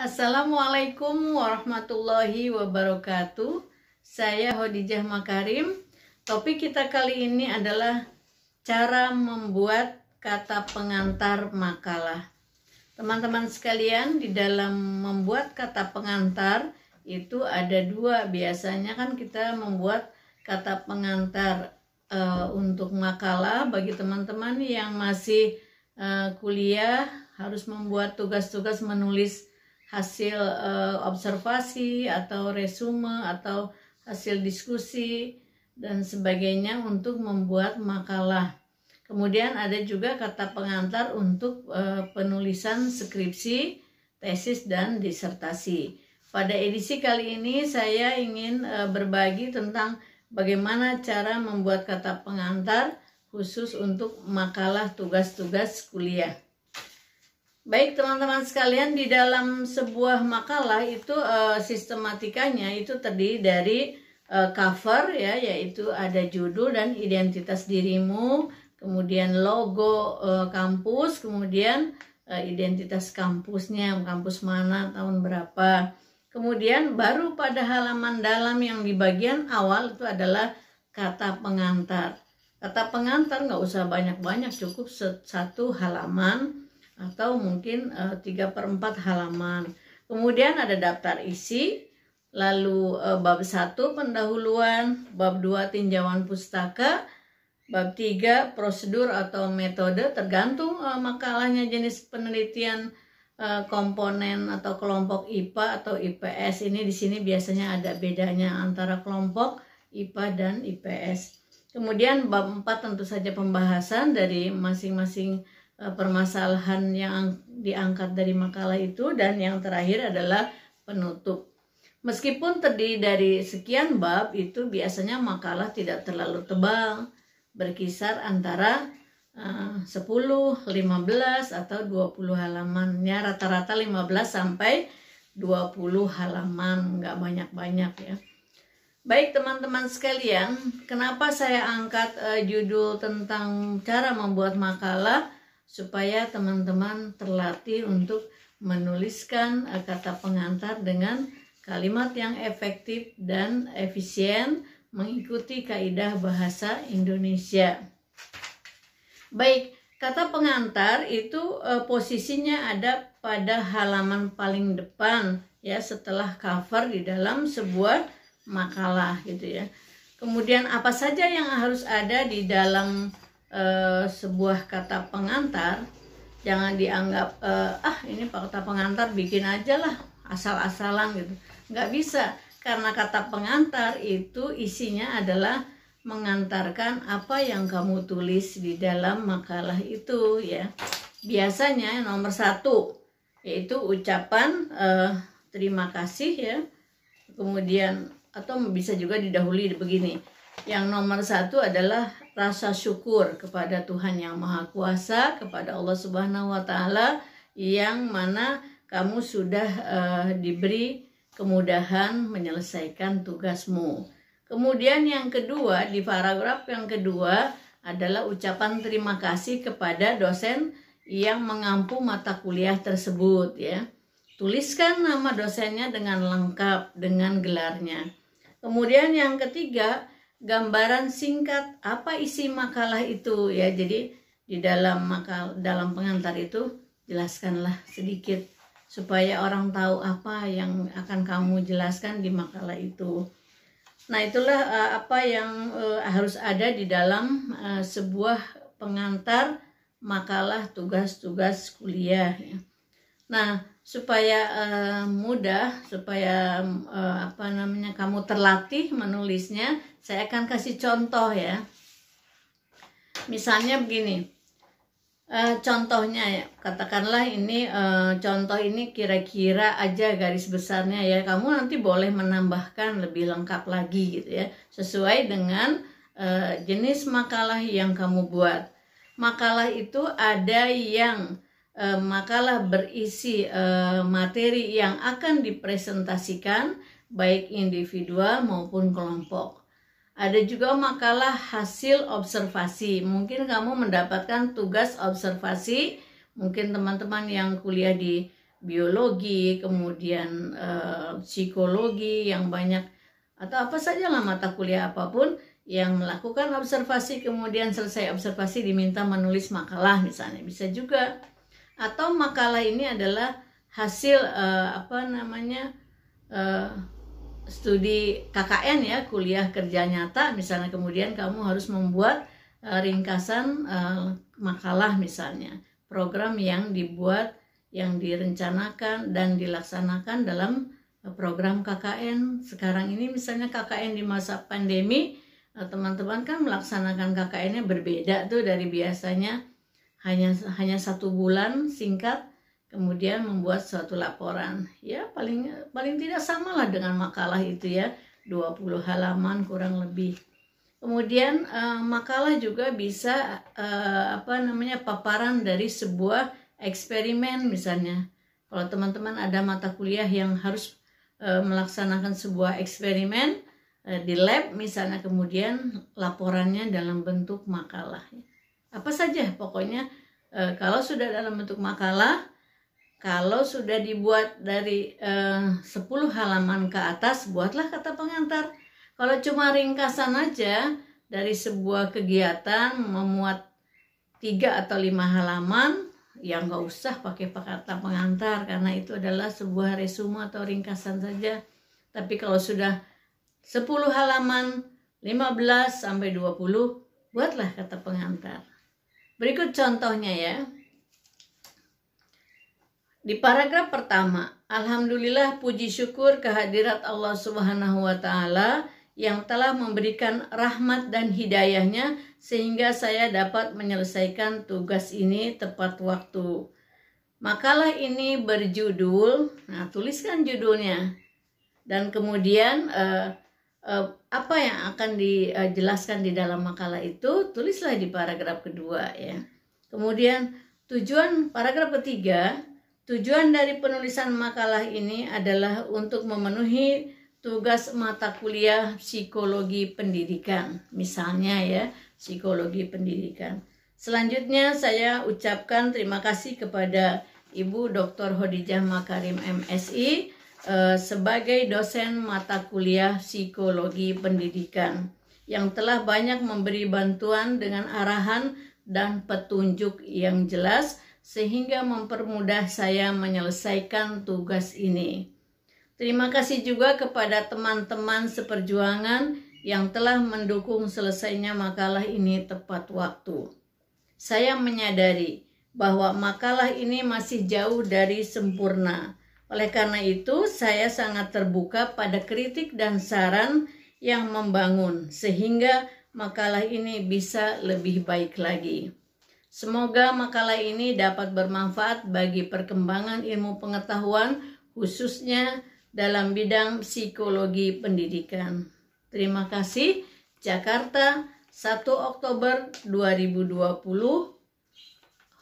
Assalamualaikum warahmatullahi wabarakatuh. Saya Hodijah Makarim. Topik kita kali ini adalah cara membuat kata pengantar makalah. Teman-teman sekalian, di dalam membuat kata pengantar itu ada dua. Biasanya kan kita membuat kata pengantar e, untuk makalah bagi teman-teman yang masih e, kuliah harus membuat tugas-tugas menulis hasil uh, observasi atau resume atau hasil diskusi dan sebagainya untuk membuat makalah. Kemudian ada juga kata pengantar untuk uh, penulisan skripsi, tesis dan disertasi. Pada edisi kali ini saya ingin uh, berbagi tentang bagaimana cara membuat kata pengantar khusus untuk makalah tugas-tugas kuliah. Baik teman-teman sekalian di dalam sebuah makalah itu uh, sistematikanya itu terdiri dari uh, cover ya yaitu ada judul dan identitas dirimu, kemudian logo uh, kampus, kemudian uh, identitas kampusnya, kampus mana, tahun berapa. Kemudian baru pada halaman dalam yang di bagian awal itu adalah kata pengantar. Kata pengantar nggak usah banyak-banyak, cukup satu halaman atau mungkin eh, tiga 3 per 4 halaman. Kemudian ada daftar isi, lalu uh, bab 1 pendahuluan, bab 2 tinjauan pustaka, bab 3 prosedur atau metode tergantung uh, makalahnya jenis penelitian komponen atau kelompok IPA atau IPS ini di sini biasanya ada bedanya antara kelompok IPA dan IPS. Kemudian bab 4 tentu saja pembahasan dari masing-masing E, permasalahan yang diangkat dari makalah itu dan yang terakhir adalah penutup. Meskipun terdiri dari sekian bab itu biasanya makalah tidak terlalu tebal, berkisar antara uh, 10, 15 atau 20 halamannya rata-rata 15 sampai 20 halaman, nggak banyak-banyak ya. Baik teman-teman sekalian, kenapa saya angkat uh, judul tentang cara membuat makalah? supaya teman-teman terlatih untuk menuliskan eh, kata pengantar dengan kalimat yang efektif dan efisien mengikuti kaidah bahasa Indonesia. Baik, kata pengantar itu e, posisinya ada pada halaman paling depan ya setelah cover di dalam sebuah makalah gitu ya. Kemudian apa saja yang harus ada di dalam uh, sebuah kata pengantar jangan dianggap uh, ah ini kata pengantar bikin aja lah asal-asalan gitu nggak bisa karena kata pengantar itu isinya adalah mengantarkan apa yang kamu tulis di dalam makalah itu ya biasanya nomor satu yaitu ucapan uh, terima kasih ya kemudian atau bisa juga didahului begini yang nomor satu adalah rasa syukur kepada Tuhan yang Maha Kuasa, kepada Allah Subhanahu wa Ta'ala, yang mana kamu sudah uh, diberi kemudahan menyelesaikan tugasmu. Kemudian yang kedua di paragraf yang kedua adalah ucapan terima kasih kepada dosen yang mengampu mata kuliah tersebut ya. Tuliskan nama dosennya dengan lengkap dengan gelarnya. Kemudian yang ketiga gambaran singkat apa isi makalah itu ya. Jadi di dalam makal dalam pengantar itu jelaskanlah sedikit supaya orang tahu apa yang akan kamu jelaskan di makalah itu. Nah, itulah uh, apa yang uh, harus ada di dalam uh, sebuah pengantar makalah tugas-tugas kuliah ya. Nah, supaya uh, mudah, supaya uh, apa namanya kamu terlatih menulisnya, saya akan kasih contoh ya. Misalnya begini. E, contohnya ya, katakanlah ini e, contoh ini kira-kira aja garis besarnya ya. Kamu nanti boleh menambahkan lebih lengkap lagi gitu ya, sesuai dengan e, jenis makalah yang kamu buat. Makalah itu ada yang e, makalah berisi e, materi yang akan dipresentasikan baik individual maupun kelompok. Ada juga makalah hasil observasi. Mungkin kamu mendapatkan tugas observasi, mungkin teman-teman yang kuliah di biologi, kemudian e, psikologi yang banyak atau apa saja lah mata kuliah apapun yang melakukan observasi kemudian selesai observasi diminta menulis makalah misalnya bisa juga atau makalah ini adalah hasil e, apa namanya eh, studi KKN ya kuliah kerja nyata misalnya kemudian kamu harus membuat uh, ringkasan uh, makalah misalnya program yang dibuat yang direncanakan dan dilaksanakan dalam eh, program KKN sekarang ini misalnya KKN di masa pandemi teman-teman kan melaksanakan KKN-nya berbeda tuh dari biasanya hanya hanya satu bulan singkat kemudian membuat suatu laporan ya paling paling tidak samalah dengan makalah itu ya 20 halaman kurang lebih kemudian uh, makalah juga bisa uh, apa namanya paparan dari sebuah eksperimen misalnya kalau teman-teman ada mata kuliah yang harus uh, melaksanakan sebuah eksperimen di lab misalnya kemudian laporannya dalam bentuk makalah apa saja pokoknya kalau sudah dalam bentuk makalah kalau sudah dibuat dari eh, 10 halaman ke atas, buatlah kata pengantar. Kalau cuma ringkasan aja dari sebuah kegiatan memuat 3 atau 5 halaman, ya nggak usah pakai kata pengantar karena itu adalah sebuah resume atau ringkasan saja. Tapi kalau sudah 10 halaman, 15 sampai 20, buatlah kata pengantar. Berikut contohnya ya. Di paragraf pertama, Alhamdulillah puji syukur kehadirat Allah Subhanahu wa Ta'ala yang telah memberikan rahmat dan hidayahnya sehingga saya dapat menyelesaikan tugas ini tepat waktu. Makalah ini berjudul, nah tuliskan judulnya. Dan kemudian eh, eh, apa yang akan dijelaskan di dalam makalah itu tulislah di paragraf kedua ya. Kemudian tujuan paragraf ketiga Tujuan dari penulisan makalah ini adalah untuk memenuhi tugas mata kuliah psikologi pendidikan, misalnya ya, psikologi pendidikan. Selanjutnya saya ucapkan terima kasih kepada Ibu Dr. Hodijah Makarim MSI eh, sebagai dosen mata kuliah psikologi pendidikan yang telah banyak memberi bantuan dengan arahan dan petunjuk yang jelas sehingga mempermudah saya menyelesaikan tugas ini. Terima kasih juga kepada teman-teman seperjuangan yang telah mendukung selesainya makalah ini tepat waktu. Saya menyadari bahwa makalah ini masih jauh dari sempurna. Oleh karena itu, saya sangat terbuka pada kritik dan saran yang membangun, sehingga makalah ini bisa lebih baik lagi. Semoga makalah ini dapat bermanfaat bagi perkembangan ilmu pengetahuan khususnya dalam bidang psikologi pendidikan. Terima kasih. Jakarta, 1 Oktober 2020.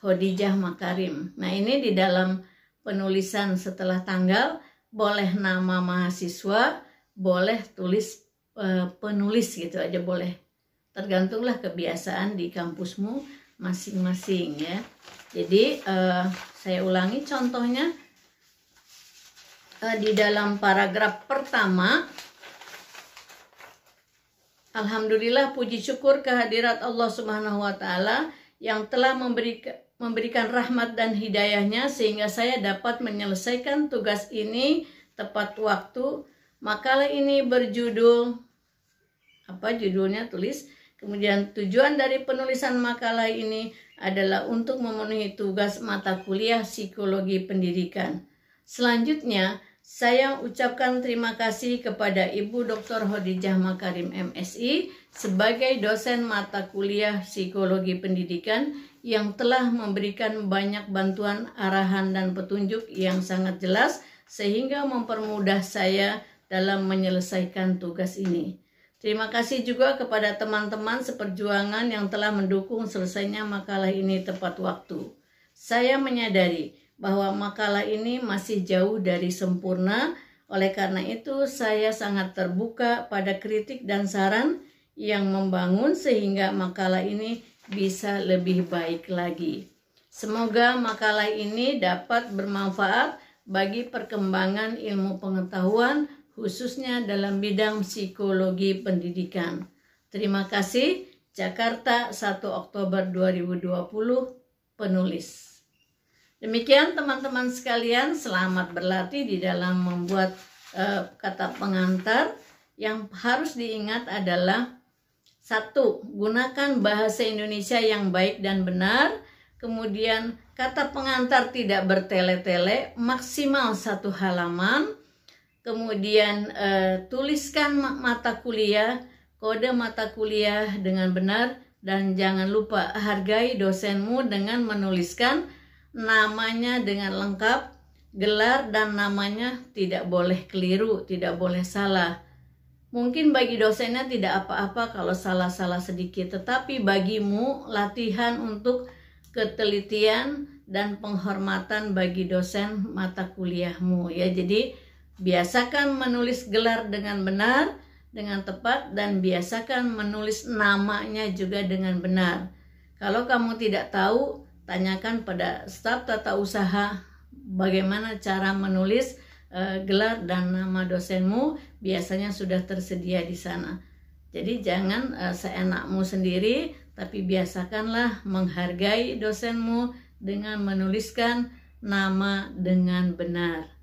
Hodijah Makarim. Nah, ini di dalam penulisan setelah tanggal boleh nama mahasiswa, boleh tulis eh, penulis gitu aja boleh. Tergantunglah kebiasaan di kampusmu masing-masing ya jadi uh, saya ulangi contohnya uh, di dalam paragraf pertama Alhamdulillah puji syukur kehadirat Allah Subhanahu wa taala yang telah memberikan memberikan rahmat dan hidayahnya sehingga saya dapat menyelesaikan tugas ini tepat waktu. Makalah ini berjudul apa judulnya tulis Kemudian tujuan dari penulisan makalah ini adalah untuk memenuhi tugas mata kuliah psikologi pendidikan. Selanjutnya, saya ucapkan terima kasih kepada Ibu Dr. Hodijah Makarim MSI sebagai dosen mata kuliah psikologi pendidikan yang telah memberikan banyak bantuan, arahan, dan petunjuk yang sangat jelas sehingga mempermudah saya dalam menyelesaikan tugas ini. Terima kasih juga kepada teman-teman seperjuangan yang telah mendukung selesainya makalah ini tepat waktu. Saya menyadari bahwa makalah ini masih jauh dari sempurna, oleh karena itu saya sangat terbuka pada kritik dan saran yang membangun sehingga makalah ini bisa lebih baik lagi. Semoga makalah ini dapat bermanfaat bagi perkembangan ilmu pengetahuan khususnya dalam bidang psikologi pendidikan. Terima kasih. Jakarta 1 Oktober 2020 penulis. Demikian teman-teman sekalian, selamat berlatih di dalam membuat uh, kata pengantar. Yang harus diingat adalah satu, gunakan bahasa Indonesia yang baik dan benar. Kemudian kata pengantar tidak bertele-tele, maksimal satu halaman kemudian uh, tuliskan mata kuliah, kode mata kuliah dengan benar, dan jangan lupa hargai dosenmu dengan menuliskan namanya dengan lengkap, gelar dan namanya tidak boleh keliru, tidak boleh salah. Mungkin bagi dosennya tidak apa-apa kalau salah-salah sedikit, tetapi bagimu latihan untuk ketelitian dan penghormatan bagi dosen mata kuliahmu ya. Jadi Biasakan menulis gelar dengan benar, dengan tepat, dan biasakan menulis namanya juga dengan benar. Kalau kamu tidak tahu, tanyakan pada staf tata usaha bagaimana cara menulis e, gelar dan nama dosenmu biasanya sudah tersedia di sana. Jadi jangan e, seenakmu sendiri, tapi biasakanlah menghargai dosenmu dengan menuliskan nama dengan benar.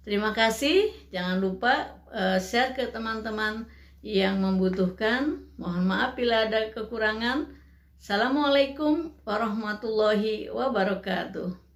Terima kasih. Jangan lupa uh, share ke teman-teman yang membutuhkan. Mohon maaf bila ada kekurangan. Assalamualaikum warahmatullahi wabarakatuh.